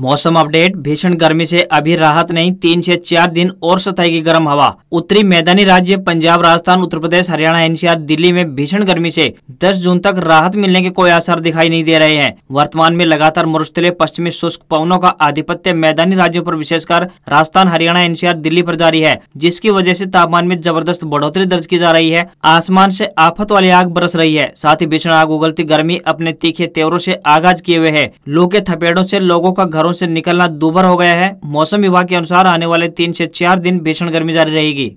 मौसम अपडेट भीषण गर्मी से अभी राहत नहीं तीन से चार दिन और सताएगी गर्म हवा उत्तरी मैदानी राज्य पंजाब राजस्थान उत्तर प्रदेश हरियाणा एनसीआर दिल्ली में भीषण गर्मी से 10 जून तक राहत मिलने के कोई आसार दिखाई नहीं दे रहे हैं वर्तमान में लगातार मरुस्थले पश्चिमी शुष्क पवनों का आधिपत्य मैदानी राज्यों आरोप विशेषकर राजस्थान हरियाणा एनसीआर दिल्ली आरोप जारी है जिसकी वजह ऐसी तापमान में जबरदस्त बढ़ोतरी दर्ज की जा रही है आसमान ऐसी आफत वाली आग बरस रही है साथ ही भीषण आग उगलती गर्मी अपने तीखे तेवरों ऐसी आगाज किए हुए है लू के थपेड़ों ऐसी लोगों का घरों घरों से निकलना दूभर हो गया है मौसम विभाग के अनुसार आने वाले तीन से चार दिन भीषण गर्मी जारी रहेगी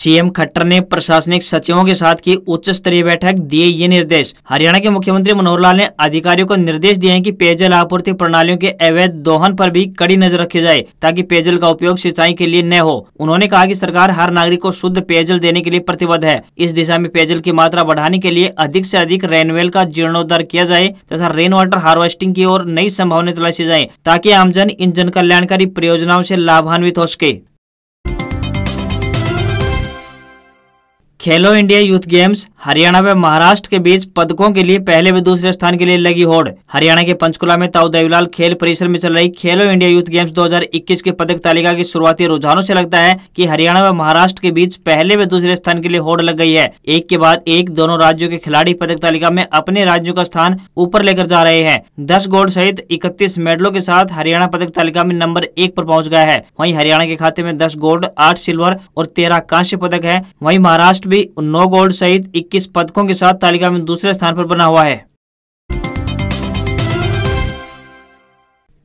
सीएम खट्टर ने प्रशासनिक सचिवों के साथ की उच्च स्तरीय बैठक दिए ये निर्देश हरियाणा के मुख्यमंत्री मनोहर लाल ने अधिकारियों को निर्देश दिए हैं कि पेयजल आपूर्ति प्रणालियों के अवैध दोहन पर भी कड़ी नजर रखी जाए ताकि पेयजल का उपयोग सिंचाई के लिए न हो उन्होंने कहा की सरकार हर नागरिक को शुद्ध पेयजल देने के लिए प्रतिबद्ध है इस दिशा में पेयजल की मात्रा बढ़ाने के लिए अधिक ऐसी अधिक रेनवेल का जीर्णोद्धार किया जाए तथा रेन वाटर हार्वेस्टिंग की और नई संभावना तलाशी जाए ताकि आमजन इन जन कल्याणकारी परियोजनाओं ऐसी लाभान्वित हो सके खेलो इंडिया यूथ गेम्स हरियाणा व महाराष्ट्र के बीच पदकों के लिए पहले व दूसरे स्थान के लिए लगी होड़ हरियाणा के पंचकुला में ताऊ देवीलाल खेल परिसर में चल रही खेलो इंडिया यूथ गेम्स 2021 के पदक तालिका की शुरुआती रुझानों से लगता है कि हरियाणा व महाराष्ट्र के बीच पहले व दूसरे स्थान के लिए होड़ लग गई है एक के बाद एक दोनों राज्यों के खिलाड़ी पदक तालिका में अपने राज्यों का स्थान ऊपर लेकर जा रहे हैं दस गोल्ड सहित इकतीस मेडलों के साथ हरियाणा पदक तालिका में नंबर एक पर पहुँच गया है वही हरियाणा के खाते में दस गोल्ड आठ सिल्वर और तेरह कांस्य पदक है वही महाराष्ट्र भी नौ गोल्ड सहित 21 पदकों के साथ तालिका में दूसरे स्थान पर बना हुआ है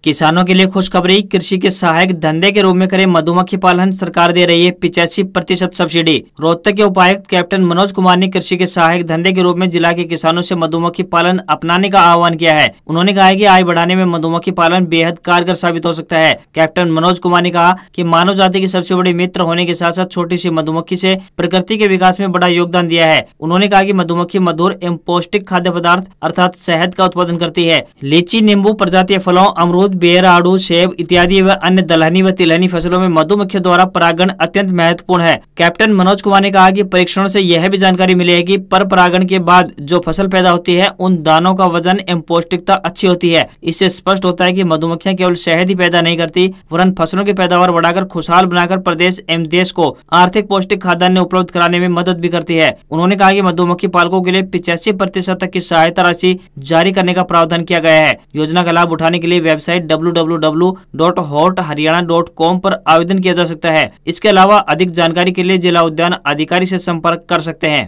किसानों के लिए खुशखबरी कृषि के सहायक धंधे के रूप में करें मधुमक्खी पालन सरकार दे रही है पिचासी प्रतिशत सब्सिडी रोहतक के उपायुक्त कैप्टन मनोज कुमार ने कृषि के सहायक धंधे के रूप में जिला के किसानों से मधुमक्खी पालन अपनाने का आह्वान किया है उन्होंने कहा है कि आय बढ़ाने में मधुमक्खी पालन बेहद कारगर साबित हो सकता है कैप्टन मनोज कुमार ने कहा की मानव जाति के सबसे बड़े मित्र होने के साथ साथ छोटी सी मधुमक्खी ऐसी प्रकृति के विकास में बड़ा योगदान दिया है उन्होंने कहा की मधुमक्खी मधुर एवं पौष्टिक खाद्य पदार्थ अर्थात शहद का उत्पादन करती है लीची नींबू प्रजातीय फलों अमरूद बेर आड़ू सेब इत्यादि व अन्य दलहनी व तिलहनी फसलों में मधुमक्खियों द्वारा परागण अत्यंत महत्वपूर्ण है कैप्टन मनोज कुमार ने कहा कि परीक्षणों से यह भी जानकारी मिली है कि पर परागण के बाद जो फसल पैदा होती है उन दानों का वजन एवं पौष्टिकता अच्छी होती है इससे स्पष्ट होता है की मधुमक्खियाँ केवल शहद ही पैदा नहीं करती वरन फसलों की पैदावार बढ़ाकर खुशहाल बनाकर प्रदेश एवं देश को आर्थिक पौष्टिक खाद्यान्न उपलब्ध कराने में मदद भी करती है उन्होंने कहा की मधुमक्खी पालकों के लिए पिचासी प्रतिशत तक की सहायता राशि जारी करने का प्रावधान किया गया है योजना का लाभ उठाने के लिए वेबसाइट www.horthariana.com पर आवेदन किया जा सकता है इसके अलावा अधिक जानकारी के लिए जिला उद्यान अधिकारी से संपर्क कर सकते हैं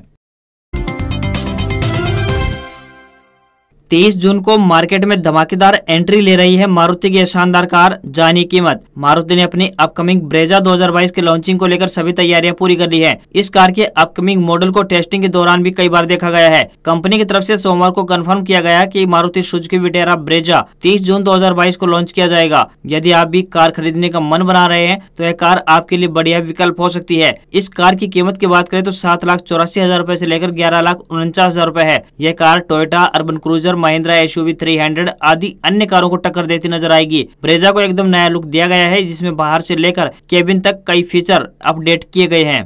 23 जून को मार्केट में धमाकेदार एंट्री ले रही है मारुति की शानदार कार जानी कीमत मारुति ने अपनी अपकमिंग ब्रेजा 2022 के लॉन्चिंग को लेकर सभी तैयारियां पूरी कर ली है इस कार के अपकमिंग मॉडल को टेस्टिंग के दौरान भी कई बार देखा गया है कंपनी की तरफ से सोमवार को कंफर्म किया गया की मारुति सुजुकी विटेरा ब्रेजा तीस जून दो को लॉन्च किया जाएगा यदि आप भी कार खरीदने का मन बना रहे हैं तो यह कार आपके लिए बढ़िया विकल्प हो सकती है इस कार की कीमत की बात करें तो सात लाख चौरासी हजार रूपए ऐसी लेकर ग्यारह लाख उनचास हजार रूपए है यह car Toyota urban cruiser Mahindra three hundred आदि अन्य कारों को टक्कर देती नजर आएगी ब्रेजा को एकदम नया लुक दिया गया है जिसमें बाहर से लेकर केबिन तक कई फीचर अपडेट किए गए हैं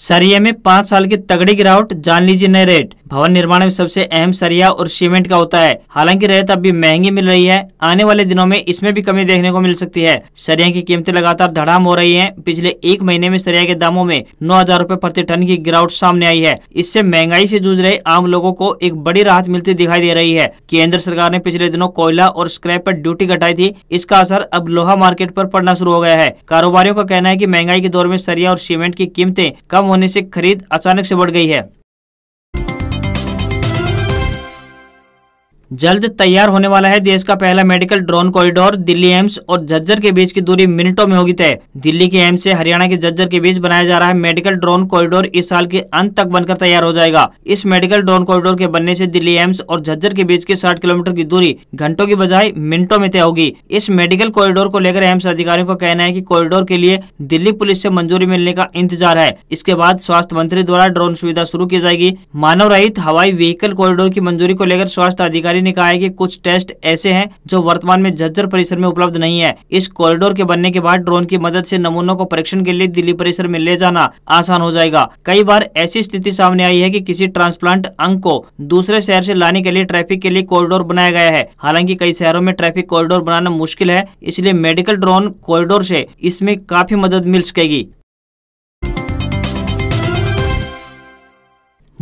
सरिया में पाँच साल की तगड़ी गिरावट जान लीजिए नए रेट भवन निर्माण में सबसे अहम सरिया और सीमेंट का होता है हालांकि रेत अब भी महंगी मिल रही है आने वाले दिनों में इसमें भी कमी देखने को मिल सकती है सरिया की कीमतें लगातार धड़ाम हो रही हैं पिछले एक महीने में सरिया के दामों में नौ हजार रूपए प्रति टन की गिरावट सामने आई है इससे महंगाई ऐसी जूझ रहे आम लोगों को एक बड़ी राहत मिलती दिखाई दे रही है केंद्र सरकार ने पिछले दिनों कोयला और स्क्रैप आरोप ड्यूटी घटाई थी इसका असर अब लोहा मार्केट आरोप पड़ना शुरू हो गया है कारोबारियों का कहना है की महंगाई के दौर में सरिया और सीमेंट की कीमतें कम होने से खरीद अचानक से बढ़ गई है जल्द तैयार होने वाला है देश का पहला medical drone corridor Delhi AIIMS और झज्जर के बीच की दूरी मिनटों में होगी तय दिल्ली के एम्स से हरियाणा के झज्जर के बीच बनाया जा रहा है मेडिकल ड्रोन कॉरिडोर इस साल के अंत तक बनकर तैयार हो जाएगा इस मेडिकल ड्रोन कॉरिडोर के बनने से दिल्ली एम्स और झज्जर के बीच की साठ किलोमीटर की दूरी घंटों की बजाय मिनटों में तय होगी इस मेडिकल कॉरिडोर को लेकर एम्स अधिकारियों का कहना है की कॉरिडोर के लिए दिल्ली पुलिस ऐसी मंजूरी मिलने का इंतजार है इसके बाद स्वास्थ्य मंत्री द्वारा ड्रोन सुविधा शुरू की जाएगी मानव रहित हवाई व्हीकल कॉरिडोर की मंजूरी को लेकर स्वास्थ्य अधिकारी अधिकारी ने कहा है कि कुछ टेस्ट ऐसे हैं जो वर्तमान में झज्जर परिसर में उपलब्ध नहीं है इस कॉरिडोर के बनने के बाद ड्रोन की मदद से नमूनों को परीक्षण के लिए दिल्ली परिसर में ले जाना आसान हो जाएगा कई बार ऐसी स्थिति सामने आई है कि किसी ट्रांसप्लांट अंग को दूसरे शहर से लाने के लिए ट्रैफिक के लिए कॉरिडोर बनाया गया है हालांकि कई शहरों में ट्रैफिक कॉरिडोर बनाना मुश्किल है इसलिए मेडिकल ड्रोन कॉरिडोर से इसमें काफी मदद मिल सकेगी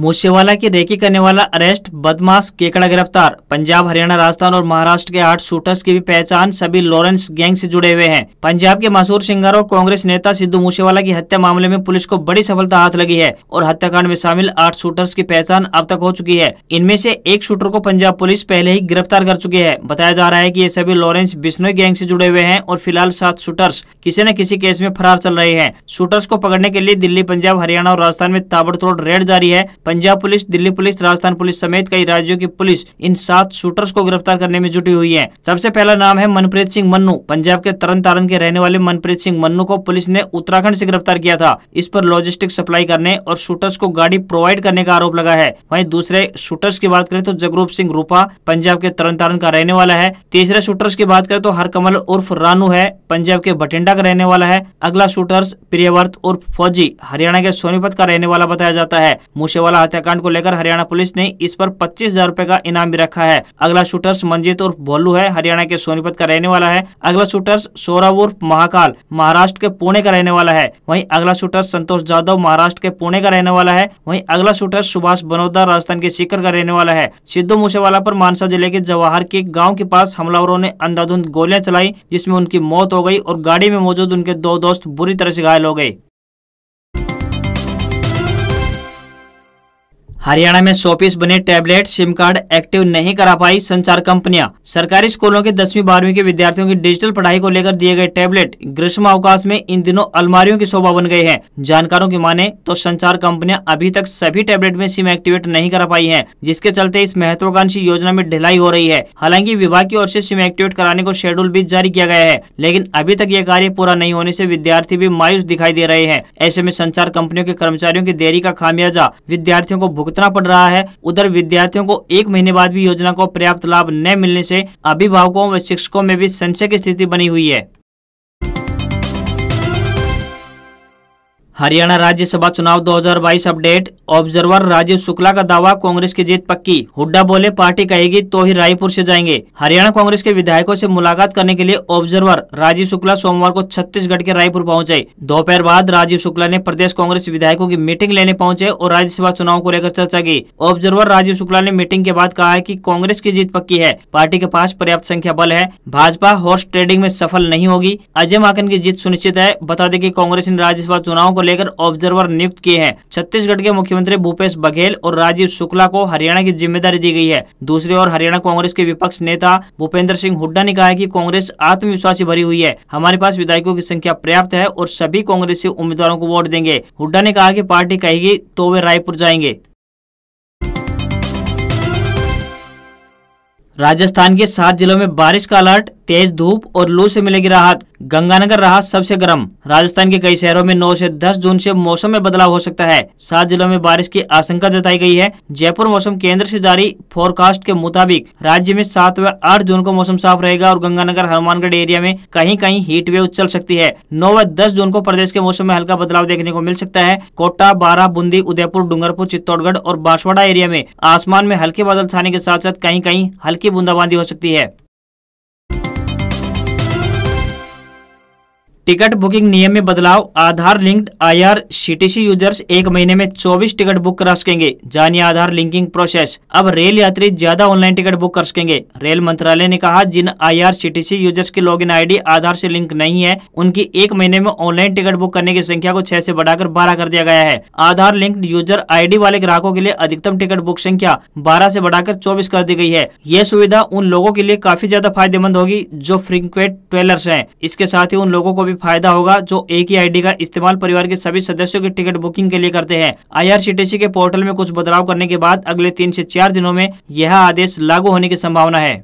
मूसेवाला की रेकी करने वाला अरेस्ट बदमाश केकड़ा गिरफ्तार पंजाब हरियाणा राजस्थान और महाराष्ट्र के आठ शूटर्स की भी पहचान सभी लॉरेंस गैंग से जुड़े हुए हैं पंजाब के मशहूर सिंगर और कांग्रेस नेता सिद्धू मूसेवाला की हत्या मामले में पुलिस को बड़ी सफलता हाथ लगी है और हत्याकांड में शामिल आठ शूटर्स की पहचान अब तक हो चुकी है इनमें से एक शूटर को पंजाब पुलिस पहले ही गिरफ्तार कर चुकी है बताया जा रहा है की ये सभी लॉरेंस बिश्नोई गैंग ऐसी जुड़े हुए हैं और फिलहाल सात शूटर्स किसी न किसी केस में फरार चल रहे हैं शूटर्स को पकड़ने के लिए दिल्ली पंजाब हरियाणा और राजस्थान में ताबड़तोड़ रेड जारी है Punjab police Delhi police Rajasthan police समेत कई राज्यों की पुलिस इन सात शूटर्स को गिरफ्तार करने में जुटी हुई है सबसे पहला नाम है मनप्रीत सिंह मन्नू पंजाब के तरन तारण के रहने वाले मनप्रीत सिंह मन्नू को पुलिस ने उत्तराखंड ऐसी गिरफ्तार किया था इस पर लॉजिस्टिक सप्लाई करने और शूटर्स को गाड़ी प्रोवाइड करने का आरोप लगा है वही दूसरे शूटर्स की बात करें तो जगरूप सिंह रूपा पंजाब के तरन तारण का रहने वाला है तीसरे शूटर्स की बात करें तो हरकमल उर्फ रानू है पंजाब के बठिंडा का रहने वाला है अगला शूटर्स प्रियवर्त उर्फ फौजी हरियाणा के सोनीपत का रहने वाला बताया जाता है मूसेवाला हत्याकांड को लेकर हरियाणा पुलिस ने इस पर पच्चीस हजार रूपए का इनाम भी रखा है अगला शूटर्स मंजीत उर्फ भोलू है हरियाणा के सोनीपत का रहने वाला है अगला शूटर्स सोरा उर्फ महाकाल महाराष्ट्र के पुणे का रहने वाला है वही अगला शूटर्स संतोष जाधव महाराष्ट्र के पुणे का रहने वाला है वही अगला शूटर्स सुभाष बनोदा राजस्थान के सीकर का रहने वाला है सिद्धू मूसेवाला पर मानसा जिले के जवाहर के गांव के पास हमलावरों ने अंधाधुंध गोलियां चलाई जिसमें उनकी मौत हो गई और गाड़ी में मौजूद उनके दो दोस्त बुरी तरह से घायल हो गए हरियाणा में सौ पीस बने टैबलेट सिम कार्ड एक्टिव नहीं करा पाई संचार कंपनियां सरकारी स्कूलों के दसवीं बारहवीं के विद्यार्थियों की डिजिटल पढ़ाई को लेकर दिए गए टैबलेट ग्रीष्म अवकाश में इन दिनों अलमारियों की शोभा बन गए हैं जानकारों की माने तो संचार कंपनियां अभी तक सभी टैबलेट में सिम एक्टिवेट नहीं करा पाई है जिसके चलते इस महत्वाकांक्षी योजना में ढिलाई हो रही है हालांकि विभाग की ओर ऐसी सिम एक्टिवेट कराने को शेड्यूल भी जारी किया गया है लेकिन अभी तक ये कार्य पूरा नहीं होने ऐसी विद्यार्थी भी मायूस दिखाई दे रहे हैं ऐसे में संचार कंपनियों के कर्मचारियों की देरी का खामियाजा विद्यार्थियों को भुगतना पड़ रहा है उधर विद्यार्थियों को एक महीने बाद भी योजना को पर्याप्त लाभ न मिलने से अभिभावकों व शिक्षकों में भी संशय की स्थिति बनी हुई है हरियाणा राज्यसभा चुनाव 2022 अपडेट ऑब्जर्वर राजीव शुक्ला का दावा कांग्रेस की जीत पक्की हुड्डा बोले पार्टी कहेगी तो ही रायपुर से जाएंगे हरियाणा कांग्रेस के विधायकों से मुलाकात करने के लिए ऑब्जर्वर राजीव शुक्ला सोमवार को छत्तीसगढ़ के रायपुर पहुंचे दोपहर बाद राजीव शुक्ला ने प्रदेश कांग्रेस विधायकों की मीटिंग लेने पहुँचे और राज्यसभा चुनाव को लेकर चर्चा की ऑब्जर्वर राजीव शुक्ला ने मीटिंग के बाद कहा की कांग्रेस की जीत पक्की है पार्टी के पास पर्याप्त संख्या बल है भाजपा हॉर्स ट्रेडिंग में सफल नहीं होगी अजय माकन की जीत सुनिश्चित है बता दें की कांग्रेस ने राज्यसभा चुनाव को लेकर ऑब्जर्वर नियुक्त किए हैं छत्तीसगढ़ के मुख्यमंत्री भूपेश बघेल और राजीव शुक्ला को हरियाणा की जिम्मेदारी दी गई है दूसरी ओर हरियाणा कांग्रेस के विपक्ष नेता भूपेंद्र सिंह हुड्डा ने कहा की कांग्रेस आत्मविश्वासी भरी हुई है हमारे पास विधायकों की संख्या पर्याप्त है और सभी कांग्रेसी उम्मीदवारों को वोट देंगे हुड्डा ने कहा की पार्टी कहेगी तो वे रायपुर जाएंगे राजस्थान के सात जिलों में बारिश का अलर्ट तेज धूप और लू से मिलेगी राहत गंगानगर रहा सबसे गर्म राजस्थान के कई शहरों में 9 से 10 जून से मौसम में बदलाव हो सकता है सात जिलों में बारिश की आशंका जताई गई है जयपुर मौसम केंद्र से जारी फोरकास्ट के मुताबिक राज्य में सात व आठ जून को मौसम साफ रहेगा और गंगानगर हनुमानगढ़ एरिया में कहीं कहीं हीट वेव चल सकती है नौ व दस जून को प्रदेश के मौसम में हल्का बदलाव देखने को मिल सकता है कोटा बारह बूंदी उदयपुर डूंगरपुर चित्तौड़गढ़ और बांसवाड़ा एरिया में आसमान में हल्के बादल छाने के साथ साथ कहीं कहीं हल्की बूंदाबांदी हो सकती है टिकट बुकिंग नियम में बदलाव आधार लिंक्ड आईआरसीटीसी यूजर्स एक महीने में 24 टिकट बुक करा सकेंगे जानिए आधार लिंकिंग प्रोसेस अब रेल यात्री ज्यादा ऑनलाइन टिकट बुक कर सकेंगे रेल मंत्रालय ने कहा जिन आईआरसीटीसी यूजर्स की लॉगिन आईडी आधार से लिंक नहीं है उनकी एक महीने में ऑनलाइन टिकट बुक करने की संख्या को छह ऐसी बढ़ाकर बारह कर दिया गया है आधार लिंक्ड यूजर आई वाले ग्राहकों के लिए अधिकतम टिकट बुक संख्या बारह ऐसी बढ़ाकर चौबीस कर दी गई है यह सुविधा उन लोगों के लिए काफी ज्यादा फायदेमंद होगी जो फ्रीक्वेंट ट्रेलर है इसके साथ ही उन लोगों को भी फायदा होगा जो एक ही आईडी का इस्तेमाल परिवार के सभी सदस्यों की टिकट बुकिंग के लिए करते हैं आईआरसीटीसी के पोर्टल में कुछ बदलाव करने के बाद अगले तीन से चार दिनों में यह आदेश लागू होने की संभावना है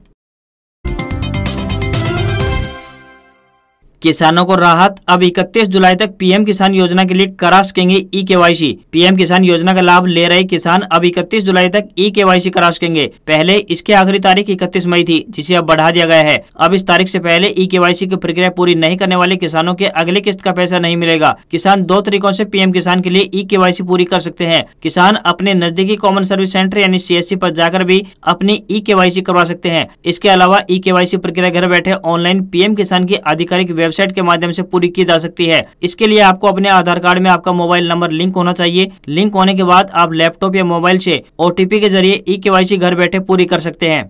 किसानों को राहत अब 31 जुलाई तक पीएम किसान योजना के लिए करा सकेंगे ई केवाईसी पीएम किसान योजना का लाभ ले रहे किसान अब 31 जुलाई तक ई सी करा सकेंगे पहले इसके आखिरी तारीख 31 मई थी जिसे अब बढ़ा दिया गया है अब इस तारीख से पहले ई सी की प्रक्रिया पूरी नहीं करने वाले किसानों के अगले किस्त का पैसा नहीं मिलेगा किसान दो तरीकों ऐसी पीएम किसान के लिए ई सी पूरी कर सकते हैं किसान अपने नजदीकी कॉमन सर्विस सेंटर यानी सी पर जाकर भी अपनी ई सी करवा सकते हैं इसके अलावा ई सी प्रक्रिया घर बैठे ऑनलाइन पीएम किसान की आधिकारिक वेबसाइट वेबसाइट के माध्यम से पूरी की जा सकती है इसके लिए आपको अपने आधार कार्ड में आपका मोबाइल नंबर लिंक होना चाहिए लिंक होने के बाद आप लैपटॉप या मोबाइल से ओटीपी के जरिए ई के घर बैठे पूरी कर सकते हैं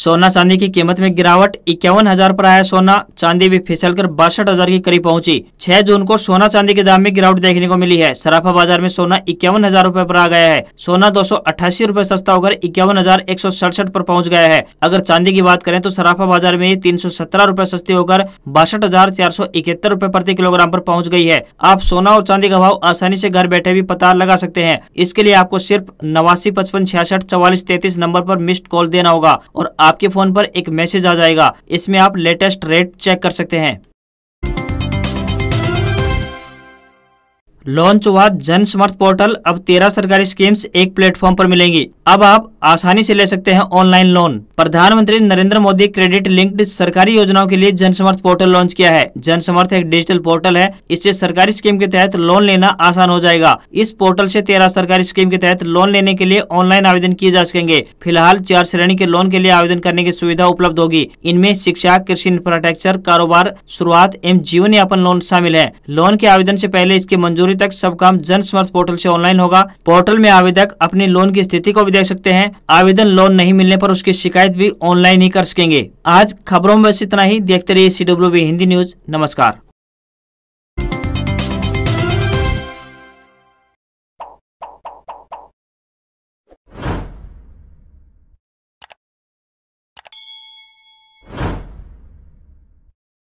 सोना चांदी की कीमत में गिरावट इक्यावन हजार पर आया सोना चांदी भी फिसल कर बासठ हजार के करीब पहुंची 6 जून को सोना चांदी के दाम में गिरावट देखने को मिली है सराफा बाजार में सोना इक्यावन हजार रूपए आरोप आ गया है सोना दो सौ रूपए सस्ता होकर इक्यावन हजार एक सौ सड़सठ पहुँच गया है अगर चांदी की बात करें तो सराफा बाजार में तीन सौ सत्रह रूपए सस्ती होकर बासठ हजार चार सौ इकहत्तर रूपए प्रति किलोग्राम आरोप पहुँच गयी है आप सोना और चांदी का भाव आसानी ऐसी घर बैठे भी पता लगा सकते हैं इसके लिए आपको सिर्फ नवासी पचपन छियासठ चौवालीस तैतीस नंबर आरोप मिस्ड कॉल देना होगा और आपके फोन पर एक मैसेज आ जाएगा इसमें आप लेटेस्ट रेट चेक कर सकते हैं लॉन्च हुआ जन समर्थ पोर्टल अब तेरह सरकारी स्कीम्स एक प्लेटफॉर्म पर मिलेंगी अब आप आसानी से ले सकते हैं ऑनलाइन लोन प्रधानमंत्री नरेंद्र मोदी क्रेडिट लिंक्ड सरकारी योजनाओं के लिए जन समर्थ पोर्टल लॉन्च किया है जन समर्थ एक डिजिटल पोर्टल है इससे सरकारी स्कीम के तहत लोन लेना आसान हो जाएगा इस पोर्टल ऐसी तेरह सरकारी स्कीम के तहत लोन लेने के लिए ऑनलाइन आवेदन किए जा सकेंगे फिलहाल चार श्रेणी के लोन के लिए आवेदन करने की सुविधा उपलब्ध होगी इनमें शिक्षा कृषि इंफ्रास्ट्रक्चर कारोबार शुरुआत एवं जीवन यापन लोन शामिल है लोन के आवेदन ऐसी पहले इसकी मंजूरी तक सब काम जन समर्थ पोर्टल से ऑनलाइन होगा पोर्टल में आवेदक अपनी लोन की स्थिति को भी देख सकते हैं आवेदन लोन नहीं मिलने पर उसकी शिकायत भी ऑनलाइन ही कर सकेंगे आज खबरों में बस इतना ही देखते रहिए सी हिंदी न्यूज नमस्कार